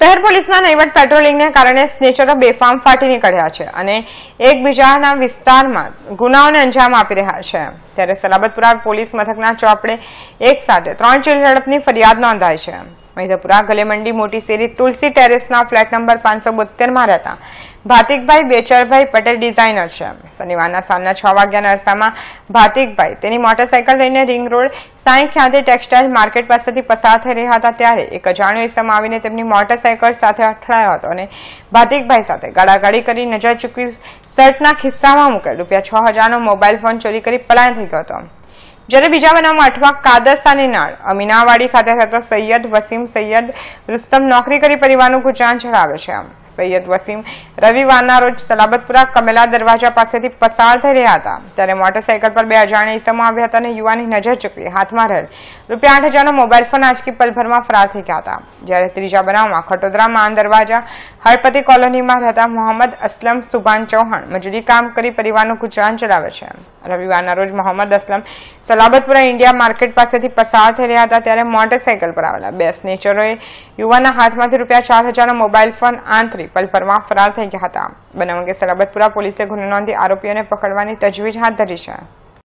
શહેર પોલીસના નહીવટ પેટ્રોલિંગને કારણે સ્નેચરો બેફામ ફાટી નીકળ્યા છે અને એકબીજાના વિસ્તારમાં ગુનાઓને અંજામ આપી રહ્યા છે ત્યારે સલાબતપુરા પોલીસ મથકના ચોપડે એક સાથે ત્રણ ચીલ ઝડપની ફરિયાદ નોંધાઈ છે મૈરપુરા ગલેમંડી મોટી શેરી તુલસી ટેરેસના ફ્લેટ નંબર પાંચસો બોતેરમાં રહેતા ભાતિકભાઈ બેચરભાઈ પટેલ ડિઝાઇનર છે શનિવારના સાંજના છ વાગ્યાના અરસામાં ભાતિકભાઈ તેની મોટરસાયકલ લઈને રિંગ રોડ સાંઈ ખ્યાતિ ટેક્સટાઇલ માર્કેટ પાસેથી પસાર થઈ રહ્યા હતા ત્યારે એક અજાણ્યો હિસ્સામાં આવીને તેમની મોટરસાયકલ સાથે અથડાયો હતો અને ભાતિકભાઈ સાથે ગાડાગાડી કરી નજર ચૂકવી શર્ટના ખિસ્સામાં મૂકેલ રૂપિયા છ હજારનો મોબાઈલ ફોન ચોરી કરી પલાયન થઈ ગયો હતો જ્યારે બીજા બનાવમાં આઠમાં કાદરસાની નાળ અમીનાવાડી ખાતે રહેતો સૈયદ વસીમ સૈયદ રુસ્તમ નોકરી કરી પરિવારનું ગુજરાન ચલાવે છે આમ સૈયદ વસીમ રવિવારના રોજ સલાબતપુરા કમેલા દરવાજા પાસેથી પસાર થઈ રહ્યા હતા ત્યારે મોટરસાયકલ પર બે અજાણ્યા ઇસમો આવ્યા હતા અને યુવાની નજર ચૂકી હાથમાં રહેલ રૂપિયા આઠ હજારનો મોબાઈલ ફોન આજકી પલભરમાં ફરાર થઈ ગયા હતા જ્યારે ત્રીજા બનાવમાં ખટોદરા માન દરવાજા હળપતિ કોલોનીમાં રહેતા મોહમ્મદ અસલમ સુભાન ચૌહાણ મજૂરી કામ કરી પરિવારનું ગુજરાન ચલાવે છે રવિવારના રોજ મોહમ્મદ અસલમ સલાબતપુરા ઇન્ડિયા માર્કેટ પાસેથી પસાર થઈ રહ્યા હતા ત્યારે મોટરસાયકલ પર આવેલા બે સ્નેચરોએ યુવાના હાથમાંથી રૂપિયા ચાર હજારનો મોબાઈલ ફોન આંતરી કરી પલપરમાં ફરાર થઈ ગયા હતા બનાવ અંગે સલાબતપુરા પોલીસે ગુનો નોંધી આરોપીઓને પકડવાની તજવીજ હાથ ધરી છે